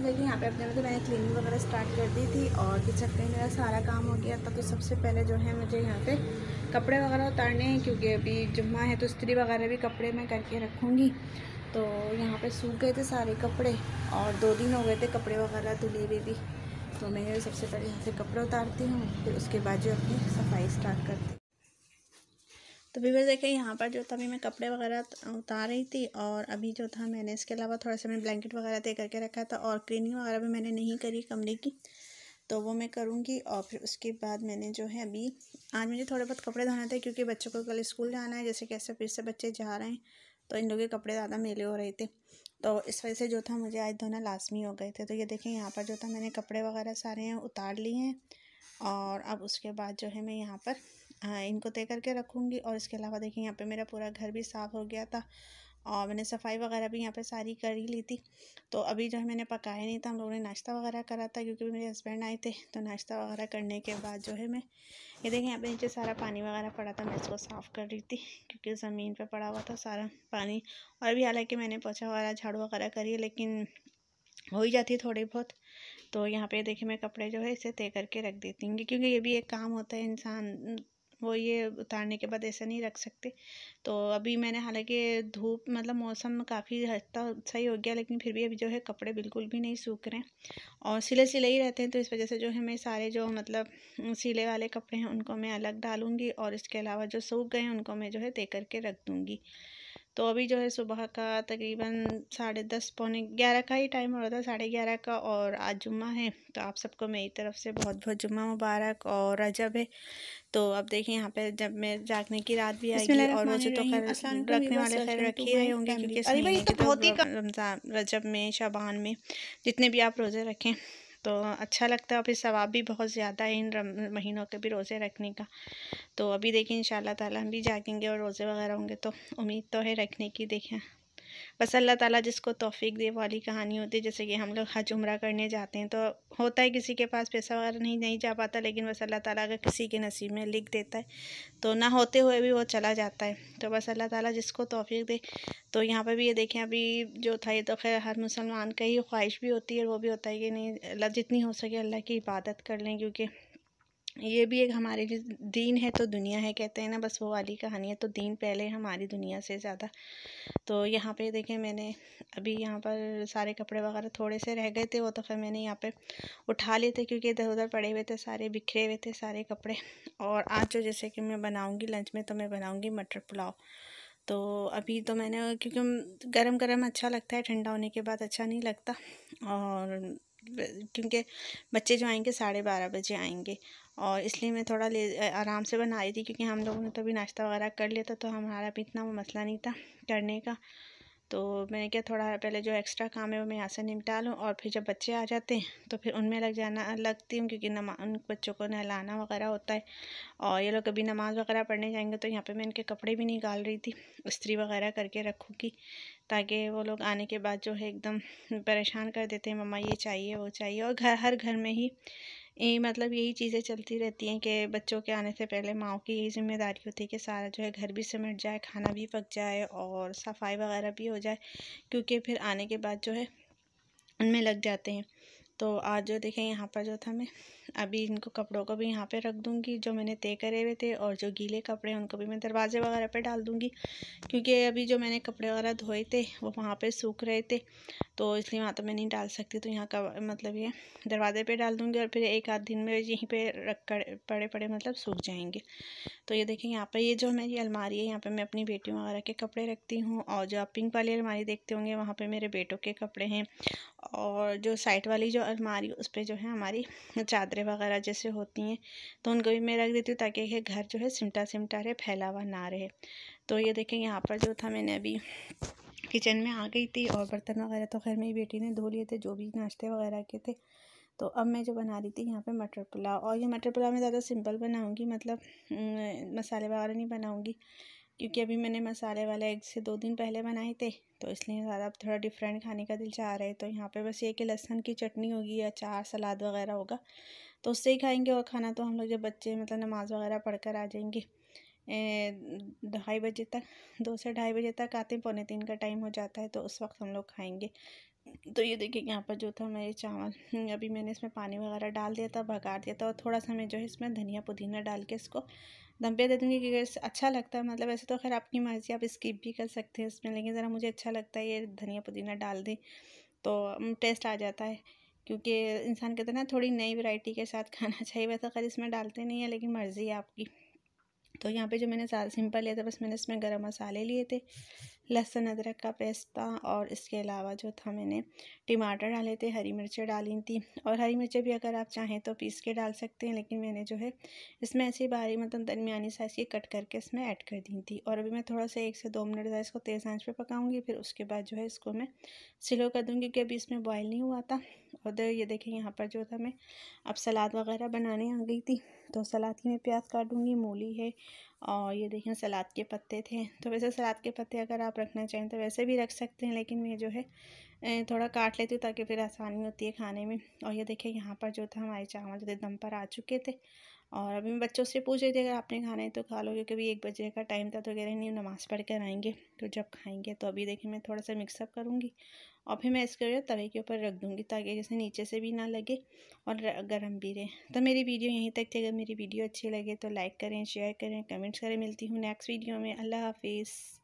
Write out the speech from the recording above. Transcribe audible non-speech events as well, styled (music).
हो जाएगी यहाँ पे अपने मतलब मैंने क्लीनिंग वगैरह स्टार्ट कर दी थी और किचन हैं मेरा सारा काम हो गया था तो सबसे पहले जो है मुझे यहाँ पे कपड़े वगैरह उतारने हैं क्योंकि अभी जुम्मा है तो स्त्री वगैरह भी कपड़े मैं करके रखूँगी तो यहाँ पे सूख गए थे सारे कपड़े और दो दिन हो गए थे कपड़े वगैरह धुले हुए भी तो मैं सबसे पहले यहाँ से कपड़े उतारती हूँ फिर उसके बाद जो अपनी सफाई स्टार्ट करती हूँ तो वीवर देखें यहाँ पर जो था अभी मैं कपड़े वगैरह उतार रही थी और अभी जो था मैंने इसके अलावा थोड़ा सा मैंने ब्लैंकेट वगैरह दे करके रखा था और क्लीनिंग वगैरह भी मैंने नहीं करी कमरे की तो वो मैं करूँगी और फिर उसके बाद मैंने जो है अभी आज मुझे थोड़े बहुत कपड़े धोना थे क्योंकि बच्चों को कल स्कूल जाना है जैसे कैसे फिर से बच्चे जा रहे हैं तो इन लोगों के कपड़े ज़्यादा मेले हो रहे थे तो इस वजह से जो था मुझे आज धोना लाजमी हो गए थे तो ये देखें यहाँ पर जो था मैंने कपड़े वगैरह सारे हैं उतार लिए हैं और अब उसके बाद जो है मैं यहाँ पर इनको तय करके रखूँगी और इसके अलावा देखिए यहाँ पे मेरा पूरा घर भी साफ़ हो गया था और मैंने सफाई वगैरह भी यहाँ पे सारी कर ही ली थी तो अभी जो है मैंने पकाया नहीं था हम लोगों ने नाश्ता वगैरह करा था क्योंकि मेरे हस्बैंड आए थे तो नाश्ता वगैरह करने के बाद जो है मैं ये देखें यहाँ पे नीचे सारा पानी वगैरह पड़ा था मैं इसको साफ़ कर रही थी क्योंकि ज़मीन पर पड़ा हुआ था सारा पानी और अभी हालाँकि मैंने पोछा वगैरह झाड़ू वगैरह करी लेकिन हो ही जाती है थोड़ी बहुत तो यहाँ पर देखिए मैं कपड़े जो है इसे तय करके रख देती हूँ क्योंकि ये भी एक काम होता है इंसान वो ये उतारने के बाद ऐसा नहीं रख सकते तो अभी मैंने हालांकि धूप मतलब मौसम काफ़ी हद तक सही हो गया लेकिन फिर भी अभी जो है कपड़े बिल्कुल भी नहीं सूख रहे हैं और सिले सिले ही रहते हैं तो इस वजह से जो है मैं सारे जो मतलब सिले वाले कपड़े हैं उनको मैं अलग डालूँगी और इसके अलावा जो सूख गए हैं उनको मैं जो है दे करके रख दूँगी तो अभी जो है सुबह का तकरीबन साढ़े दस पौने ग्यारह का ही टाइम हो रहा था साढ़े ग्यारह का और आज जुम्मा है तो आप सबको मेरी तरफ से बहुत बहुत जुम्मा मुबारक और रजब है तो अब देखिए यहाँ पे जब मैं जागने की रात भी आएगी और मुझे तो खैर रखने वाले खैर रख तो ही रहे होंगे तो क्योंकि रमज़ान रजब में शबान में जितने भी आप रोज़े रखें तो अच्छा लगता है और फिर सवाब भी बहुत ज़्यादा है इन महीनों के भी रोज़े रखने का तो अभी देखें इन शाह हम भी जागेंगे और रोज़े वगैरह होंगे तो उम्मीद तो है रखने की देखें बस अल्लाह ताला जिसको तोफ़ी दे वाली कहानी होती है जैसे कि हम लोग हज उम्र करने जाते हैं तो होता है किसी के पास पैसा वगैरह नहीं नहीं जा पाता लेकिन बस अल्लाह ताला अगर किसी के नसीब में लिख देता है तो ना होते हुए भी वो चला जाता है तो बस अल्लाह ताला जिसको तोफ़ी दे तो यहाँ पर भी ये देखें अभी जो था ये तो खैर हर मुसलमान का ही ख्वाहिश भी होती है वो भी होता है कि नहीं अल्लाह जितनी हो सके अल्लाह की इबादत कर लें क्योंकि ये भी एक हमारे लिए दीन है तो दुनिया है कहते हैं ना बस वो वाली कहानी है तो दीन पहले हमारी दुनिया से ज़्यादा तो यहाँ पे देखें मैंने अभी यहाँ पर सारे कपड़े वगैरह थोड़े से रह गए थे वो तो फिर मैंने यहाँ पे उठा लिए थे क्योंकि इधर उधर पड़े हुए थे सारे बिखरे हुए थे सारे कपड़े और आज जो तो जैसे कि मैं बनाऊँगी लंच में तो मैं बनाऊँगी मटर पुलाव तो अभी तो मैंने क्योंकि गर्म गर्म अच्छा लगता है ठंडा होने के बाद अच्छा नहीं लगता और क्योंकि बच्चे जो आएंगे साढ़े बारह बजे आएंगे और इसलिए मैं थोड़ा ले आराम से बना रही थी क्योंकि हम लोगों ने तो अभी नाश्ता वगैरह कर लिया था तो हमारा भी इतना वो मसला नहीं था करने का तो मैंने क्या थोड़ा पहले जो एक्स्ट्रा काम है वो मैं यहाँ से निपटा लूँ और फिर जब बच्चे आ जाते हैं तो फिर उनमें लग जाना लगती हूँ क्योंकि नमा उन बच्चों को नहलाना वगैरह होता है और ये लोग कभी नमाज़ वगैरह पढ़ने जाएंगे तो यहाँ पर मैं इनके कपड़े भी निकाल रही थी इस्त्री वगैरह करके रखूँगी ताकि वो लोग आने के बाद जो है एकदम परेशान कर देते हैं मम्मा ये चाहिए वो चाहिए और घर हर घर में ही यही मतलब यही चीज़ें चलती रहती हैं कि बच्चों के आने से पहले माओ की यही जिम्मेदारी होती है कि सारा जो है घर भी सिमट जाए खाना भी पक जाए और सफाई वगैरह भी हो जाए क्योंकि फिर आने के बाद जो है उनमें लग जाते हैं तो आज जो देखें यहाँ पर जो था मैं अभी इनको कपड़ों को भी यहाँ पे रख दूँगी जो मैंने तय करे हुए थे और जो गीले कपड़े हैं उनको भी मैं दरवाजे वगैरह पे डाल दूँगी क्योंकि अभी जो मैंने कपड़े वगैरह धोए थे वो वहाँ पे सूख रहे थे तो इसलिए वहाँ तो मैं नहीं डाल सकती तो यहाँ का मतलब ये दरवाजे पे डाल दूँगी और फिर एक आध दिन में यहीं पे रख कर पड़े पड़े मतलब सूख जाएंगे तो ये देखें यहाँ पर ये जो मेरी अलमारी है यहाँ पर मैं अपनी बेटियों वगैरह के कपड़े रखती हूँ और जो आप पिंक वाली अलमारी देखते होंगे वहाँ पर मेरे बेटों के कपड़े हैं और जो साइड वाली जो अलमारी उस पर जो है हमारी चादरें वगैरह जैसे होती हैं तो उनको भी मैं रख देती हूँ ताकि ये घर जो है सिमटा सिमटा रहे फैला हुआ ना रहे तो ये देखें यहाँ पर जो था मैंने अभी किचन में आ गई थी और बर्तन वगैरह तो खैर मेरी बेटी ने धो लिए थे जो भी नाश्ते वगैरह के थे तो अब मैं जो बना रही थी यहाँ पे मटर पुलाव और ये मटर पुलाव मैं ज़्यादा सिंपल बनाऊँगी मतलब न, मसाले वगैरह नहीं बनाऊँगी क्योंकि अभी मैंने मसाले वाले एग से दो दिन पहले बनाए थे तो इसलिए ज़्यादा थोड़ा डिफरेंट खाने का दिल चाह रहा है तो यहाँ पे बस ये कि लहसुन की चटनी होगी या चार सलाद वगैरह होगा तो उससे ही खाएंगे और खाना तो हम लोग जब बच्चे मतलब नमाज़ वगैरह पढ़ कर आ जाएंगे ढाई बजे तक दो से ढाई बजे तक आते हैं पौने तीन का टाइम हो जाता है तो उस वक्त हम लोग खाएंगे तो ये देखिए यहाँ पर जो था मेरे चावल अभी मैंने इसमें पानी वगैरह डाल दिया था भगा दिया था और थोड़ा सा मैं जो है इसमें धनिया पुदीना डाल के इसको दम पे दे दूँगी क्योंकि अच्छा लगता है मतलब ऐसे तो खैर आपकी मर्ज़ी आप स्किप भी कर सकते हैं इसमें लेकिन ज़रा मुझे अच्छा लगता है ये धनिया पुदीना डाल दें तो टेस्ट आ जाता है क्योंकि इंसान कहते हैं ना थोड़ी नई वैरायटी के साथ (laughs) खाना चाहिए वैसे खैर इसमें डालते नहीं है लेकिन मर्ज़ी है आपकी तो यहाँ पे जो मैंने सिंपल लिया था बस मैंने इसमें गरम मसाले लिए थे लहसुन अदरक का पेस्ट था और इसके अलावा जो था मैंने टमाटर डाले थे हरी मिर्चें डाली थी और हरी मिर्चें भी अगर आप चाहें तो पीस के डाल सकते हैं लेकिन मैंने जो है इसमें ऐसी बारी मतलब दरमियानी साइज़ की कट करके इसमें ऐड कर दी थी और अभी मैं थोड़ा सा एक से दो मिनट इसको तेज़ आँच पर पकाऊँगी फिर उसके बाद जो है इसको मैं स्लो कर दूँगी क्योंकि अभी इसमें बॉयल नहीं हुआ था और ये देखें यहाँ पर जो था मैं अब सलाद वगैरह बनाने आ गई थी तो सलाद की मैं प्याज काटूँगी मूली है और ये देखें सलाद के पत्ते थे तो वैसे सलाद के पत्ते अगर आप रखना चाहें तो वैसे भी रख सकते हैं लेकिन मैं जो है थोड़ा काट लेती हूँ ताकि फिर आसानी होती है खाने में और ये देखिए यहाँ पर जो था हमारे चावल जो थे दम पर आ चुके थे और अभी मैं बच्चों से पूछ रही थी अगर आपने खाना है तो खा लो क्योंकि अभी एक बजे का टाइम था तो कह रहे नहीं नमाज़ पढ़ कर आएँगे तो जब खाएंगे तो अभी देखिए मैं थोड़ा सा मिक्सअप करूँगी और फिर मैं इसके तवे के ऊपर रख दूँगी ताकि जैसे नीचे से भी ना लगे और गर्म भी रहे तो मेरी वीडियो यहीं तक थी अगर मेरी वीडियो अच्छी लगे तो लाइक करें शेयर करें कमेंट्स करें मिलती हूँ नेक्स्ट वीडियो में अल्लाह हाफिज़